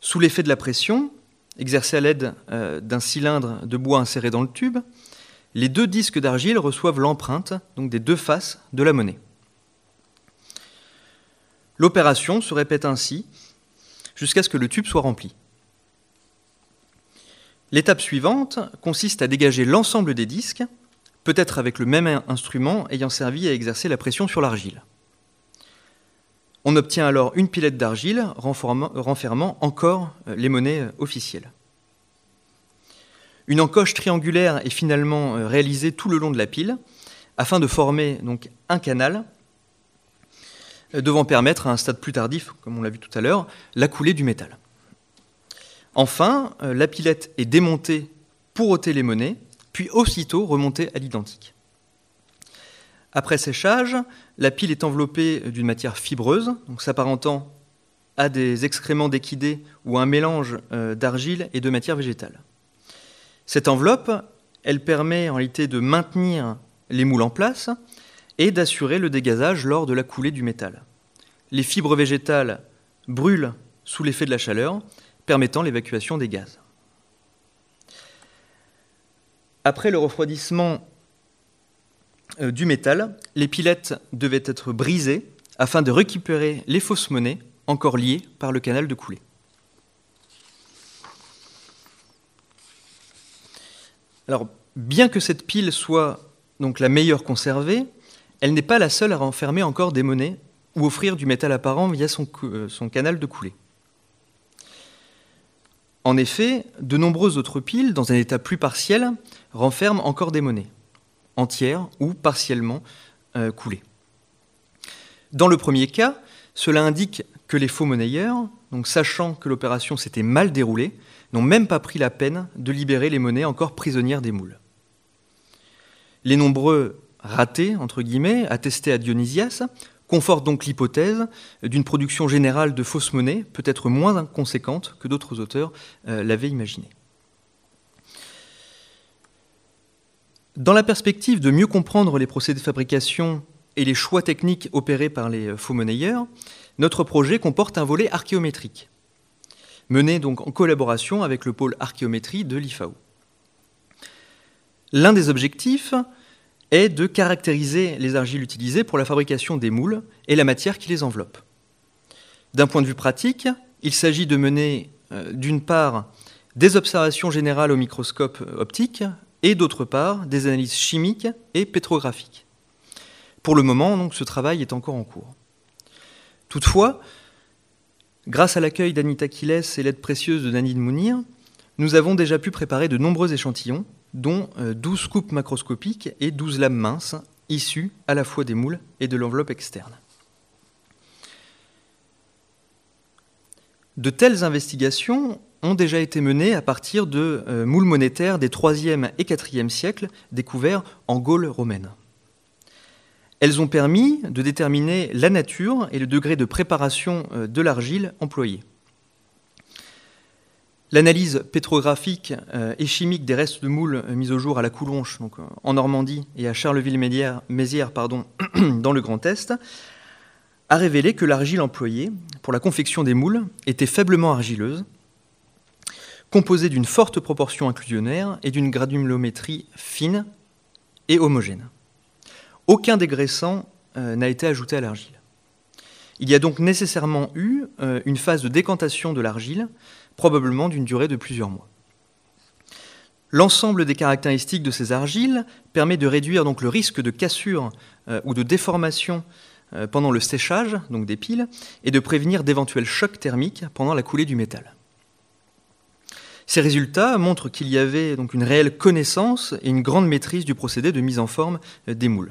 S3: Sous l'effet de la pression, exercée à l'aide d'un cylindre de bois inséré dans le tube, les deux disques d'argile reçoivent l'empreinte, donc des deux faces, de la monnaie. L'opération se répète ainsi jusqu'à ce que le tube soit rempli. L'étape suivante consiste à dégager l'ensemble des disques, peut-être avec le même instrument ayant servi à exercer la pression sur l'argile. On obtient alors une pilette d'argile renfermant encore euh, les monnaies euh, officielles. Une encoche triangulaire est finalement euh, réalisée tout le long de la pile afin de former donc un canal euh, devant permettre à un stade plus tardif, comme on l'a vu tout à l'heure, la coulée du métal. Enfin, euh, la pilette est démontée pour ôter les monnaies, puis aussitôt remontée à l'identique. Après séchage, la pile est enveloppée d'une matière fibreuse, s'apparentant à des excréments d'équidés ou à un mélange d'argile et de matière végétale. Cette enveloppe, elle permet en réalité de maintenir les moules en place et d'assurer le dégazage lors de la coulée du métal. Les fibres végétales brûlent sous l'effet de la chaleur, permettant l'évacuation des gaz. Après le refroidissement euh, du métal, les pilettes devaient être brisées afin de récupérer les fausses monnaies encore liées par le canal de coulée. bien que cette pile soit donc la meilleure conservée, elle n'est pas la seule à renfermer encore des monnaies ou offrir du métal apparent via son, euh, canal de coulée. En effet, de nombreuses autres piles, dans un état plus partiel, renferment encore des monnaies, entières ou partiellement euh, coulées. Dans le premier cas, cela indique que les faux monnayeurs, donc sachant que l'opération s'était mal déroulée, n'ont même pas pris la peine de libérer les monnaies encore prisonnières des moules. Les nombreux ratés, entre guillemets, attestés à Dionysias, confortent donc l'hypothèse d'une production générale de fausses monnaies peut-être moins inconséquente que d'autres auteurs euh, l'avaient imaginée. Dans la perspective de mieux comprendre les procédés de fabrication et les choix techniques opérés par les faux monnayeurs, notre projet comporte un volet archéométrique menée donc en collaboration avec le pôle archéométrie de l'IFAO. L'un des objectifs est de caractériser les argiles utilisées pour la fabrication des moules et la matière qui les enveloppe. D'un point de vue pratique, il s'agit de mener euh, d'une part des observations générales au microscope euh, optique et d'autre part des analyses chimiques et pétrographiques. Pour le moment, donc, ce travail est encore en cours. Toutefois, Grâce à l'accueil d'Anita Kiles et l'aide précieuse de Nanine Mounir, nous avons déjà pu préparer de nombreux échantillons, dont 12 euh, coupes macroscopiques et 12 lames minces, issues à la fois des moules et de l'enveloppe externe. De telles investigations ont déjà été menées à partir de euh, moules monétaires des 3e et 4e siècles découverts en Gaule romaine. Elles ont permis de déterminer la nature et le degré de préparation euh, de l'argile employée. L'analyse pétrographique euh, et chimique des restes de moules euh, mis au jour à la Coulonche, donc en Normandie, et à Charleville-Mézières, dans le Grand Est, a révélé que l'argile employée pour la confection des moules était faiblement argileuse, composée d'une forte proportion inclusionnaire et d'une granulométrie fine et homogène. Aucun dégraissant euh, n'a été ajouté à l'argile. Il y a donc nécessairement eu euh, une phase de décantation de l'argile, probablement d'une durée de plusieurs mois. L'ensemble des caractéristiques de ces argiles permet de réduire donc le risque de cassure euh, ou de déformation pendant le séchage donc des piles et de prévenir d'éventuels chocs thermiques pendant la coulée du métal. Ces résultats montrent qu'il y avait donc une réelle connaissance et une grande maîtrise du procédé de mise en forme des moules.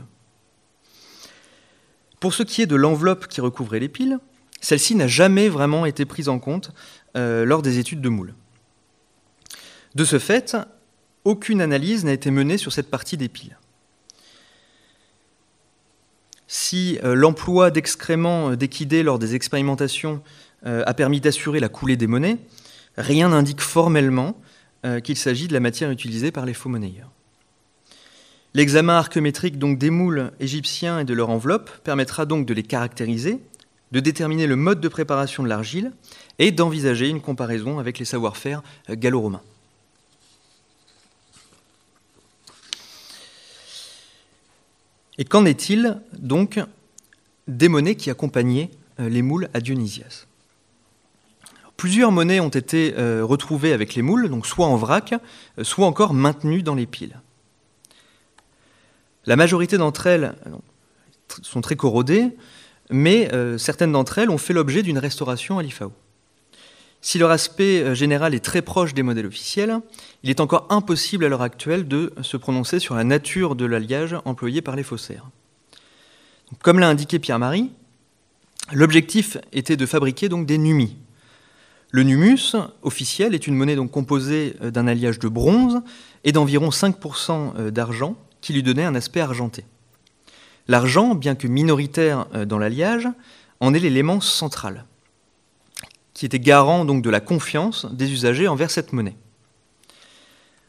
S3: Pour ce qui est de l'enveloppe qui recouvrait les piles, celle-ci n'a jamais vraiment été prise en compte euh, lors des études de moules. De ce fait, aucune analyse n'a été menée sur cette partie des piles. Si euh, l'emploi d'excréments euh, d'équidés lors des expérimentations a permis d'assurer la coulée des monnaies, rien n'indique formellement qu'il s'agit de la matière utilisée par les faux monnayeurs. L'examen archéométrique donc des moules égyptiens et de leur enveloppe permettra donc de les caractériser, de déterminer le mode de préparation de l'argile et d'envisager une comparaison avec les savoir-faire euh, gallo-romains. Et qu'en est-il donc des monnaies qui accompagnaient euh, les moules à Dionysias Plusieurs monnaies ont été euh, retrouvées avec les moules, donc soit en vrac, soit encore maintenues dans les piles. La majorité d'entre elles ah sont très corrodées, mais euh, certaines d'entre elles ont fait l'objet d'une restauration à l'IFAO. Si leur aspect euh, général est très proche des modèles officiels, il est encore impossible à l'heure actuelle de se prononcer sur la nature de l'alliage employé par les faussaires. Comme l'a indiqué Pierre-Marie, l'objectif était de fabriquer donc des numis. Le numus officiel est une monnaie donc composée euh, d'un alliage de bronze et d'environ 5% d'argent, qui lui donnait un aspect argenté. L'argent, bien que minoritaire euh, dans l'alliage, en est l'élément central, qui était garant donc de la confiance des usagers envers cette monnaie.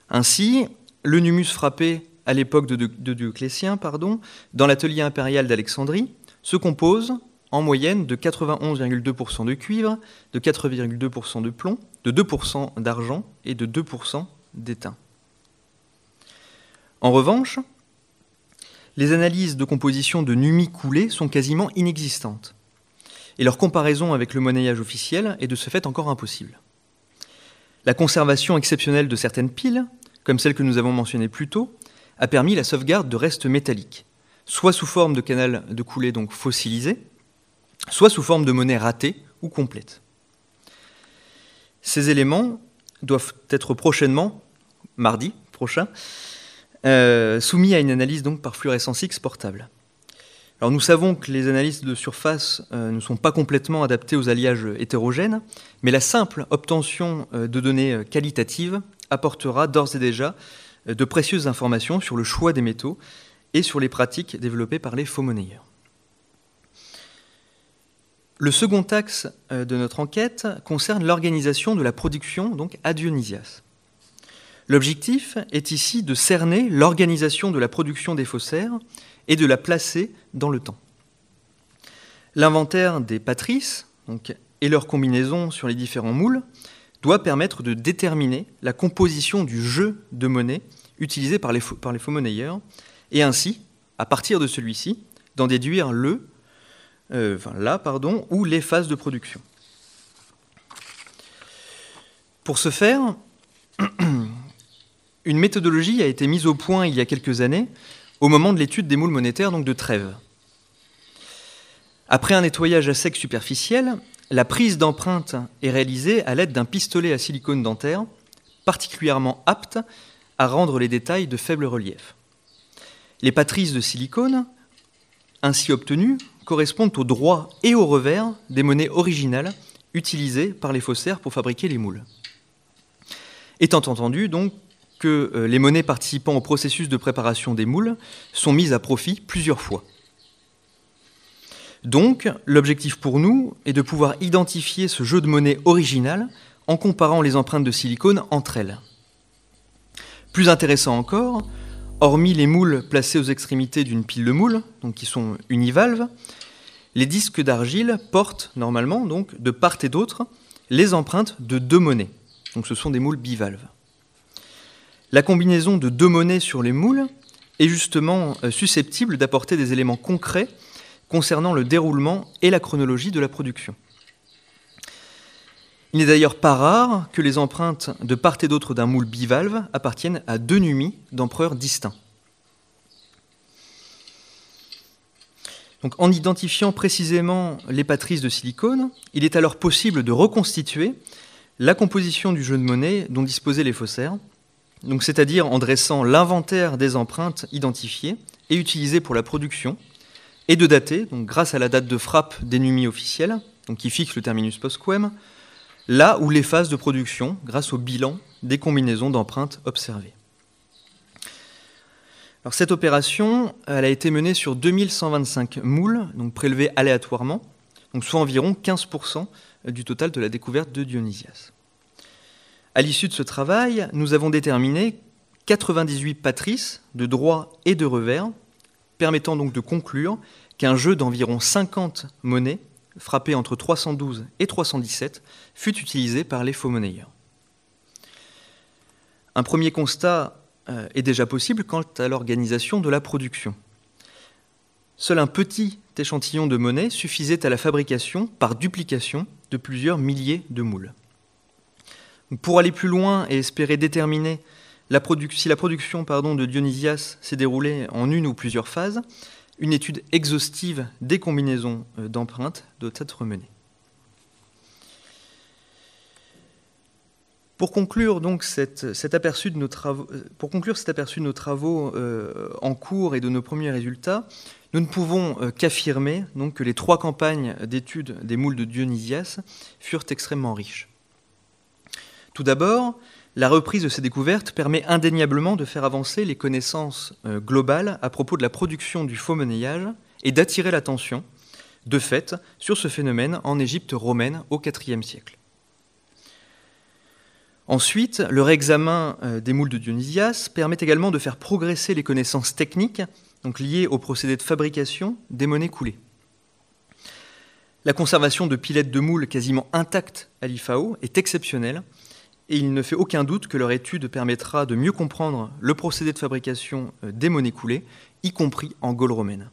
S3: Ainsi, le numus frappé à l'époque de, Dioclétien, pardon, dans l'atelier impérial d'Alexandrie, se compose en moyenne de 91,2% de cuivre, de 4,2% de plomb, de 2% d'argent et de 2% d'étain. En revanche, les analyses de composition de Numi coulées sont quasiment inexistantes, et leur comparaison avec le monnayage officiel est de ce fait encore impossible. La conservation exceptionnelle de certaines piles, comme celle que nous avons mentionnée plus tôt, a permis la sauvegarde de restes métalliques, soit sous forme de canal de coulée donc fossilisé, soit sous forme de monnaie ratée ou complète. Ces éléments doivent être prochainement, mardi prochain, euh, soumis à une analyse donc par fluorescence X portable. Alors nous savons que les analyses de surface euh, ne sont pas complètement adaptées aux alliages hétérogènes, mais la simple obtention euh, de données qualitatives apportera d'ores et déjà de précieuses informations sur le choix des métaux et sur les pratiques développées par les faux monnayeurs. Le second axe de notre enquête concerne l'organisation de la production donc à Dionysias. L'objectif est ici de cerner l'organisation de la production des faussaires et de la placer dans le temps. L'inventaire des patrices et leur combinaison sur les différents moules doit permettre de déterminer la composition du jeu de monnaie utilisé par les, faux, par monnayeurs et ainsi, à partir de celui-ci, d'en déduire le, euh, là, pardon, ou les phases de production. Pour ce faire, une méthodologie a été mise au point il y a quelques années, au moment de l'étude des moules monétaires, donc de Trèves. Après un nettoyage à sec superficiel, la prise d'empreinte est réalisée à l'aide d'un pistolet à silicone dentaire, particulièrement apte à rendre les détails de faible relief. Les patrices de silicone, ainsi obtenues, correspondent au droit et au revers des monnaies originales utilisées par les faussaires pour fabriquer les moules. Étant entendu donc que euh, les monnaies participant au processus de préparation des moules sont mises à profit plusieurs fois. Donc, l'objectif pour nous est de pouvoir identifier ce jeu de monnaie original en comparant les empreintes de silicone entre elles. Plus intéressant encore, hormis les moules placés aux extrémités d'une pile de moules, donc qui sont univalves, les disques d'argile portent normalement donc de part et d'autre les empreintes de deux monnaies. Donc ce sont des moules bivalves. La combinaison de deux monnaies sur les moules est justement euh, susceptible d'apporter des éléments concrets concernant le déroulement et la chronologie de la production. Il n'est d'ailleurs pas rare que les empreintes de part et d'autre d'un moule bivalve appartiennent à deux numis d'empereurs distincts. Donc, en identifiant précisément les patrices de silicone, il est alors possible de reconstituer la composition du jeu de monnaie dont disposaient les faussaires c'est-à-dire en dressant l'inventaire des empreintes identifiées et utilisées pour la production, et de dater, donc grâce à la date de frappe des numis officiels, donc qui fixe le terminus postquem, là où les phases de production, grâce au bilan des combinaisons d'empreintes observées. Alors cette opération, elle a été menée sur 2125 moules, donc prélevés aléatoirement, donc soit environ 15% du total de la découverte de Dionysias. À l'issue de ce travail, nous avons déterminé 98 patrices de droit et de revers, permettant donc de conclure qu'un jeu d'environ 50 monnaies, frappées entre 312 et 317, fut utilisé par les faux monnayeurs. Un premier constat euh, est déjà possible quant à l'organisation de la production. Seul un petit échantillon de monnaie suffisait à la fabrication par duplication de plusieurs milliers de moules. Pour aller plus loin et espérer déterminer si la production de Dionysias s'est déroulée en une ou plusieurs phases, une étude exhaustive des combinaisons euh, d'empreintes doit être menée. Pour conclure donc cet aperçu de nos travaux, euh, pour conclure cet aperçu de nos travaux euh, en cours et de nos premiers résultats, nous ne pouvons qu'affirmer que les trois campagnes d'études des moules de Dionysias furent extrêmement riches. Tout d'abord, la reprise de ces découvertes permet indéniablement de faire avancer les connaissances euh, globales à propos de la production du faux monnayage et d'attirer l'attention, de fait, sur ce phénomène en Égypte romaine au IVe siècle. Ensuite, le réexamen euh, des moules de Dionysias permet également de faire progresser les connaissances techniques donc liées au procédé de fabrication des monnaies coulées. La conservation de pilettes de moules quasiment intactes à l'IFAO est exceptionnelle et il ne fait aucun doute que leur étude permettra de mieux comprendre le procédé de fabrication euh, des monnaies coulées, y compris en Gaule romaine.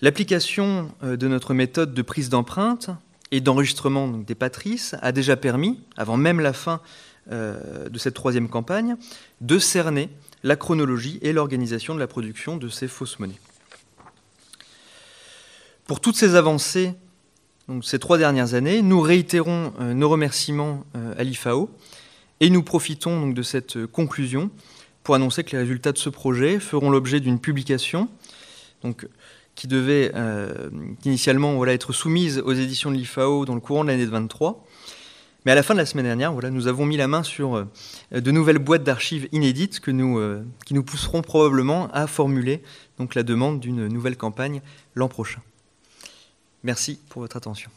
S3: L'application euh, de notre méthode de prise d'empreintes et d'enregistrement des patrices a déjà permis, avant même la fin euh, de cette troisième campagne, de cerner la chronologie et l'organisation de la production de ces fausses monnaies. Pour toutes ces avancées ces trois dernières années. Nous réitérons euh, nos remerciements euh, à l'IFAO et nous profitons donc de cette euh, conclusion pour annoncer que les résultats de ce projet feront l'objet d'une publication donc, qui devait initialement voilà, être soumise aux éditions de l'IFAO dans le courant de l'année 2023. Mais à la fin de la semaine dernière, voilà, nous avons mis la main sur de nouvelles boîtes d'archives inédites que nous, qui nous pousseront probablement à formuler donc, la demande d'une nouvelle campagne l'an prochain. Merci pour votre attention.